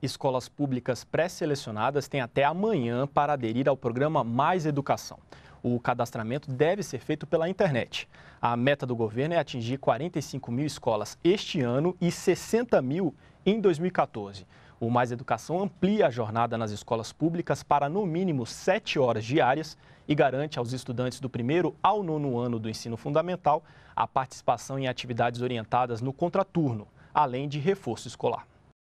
Escolas públicas pré-selecionadas têm até amanhã para aderir ao programa Mais Educação. O cadastramento deve ser feito pela internet. A meta do governo é atingir 45 mil escolas este ano e 60 mil em 2014. O Mais Educação amplia a jornada nas escolas públicas para no mínimo 7 horas diárias e garante aos estudantes do primeiro ao nono ano do ensino fundamental a participação em atividades orientadas no contraturno, além de reforço escolar.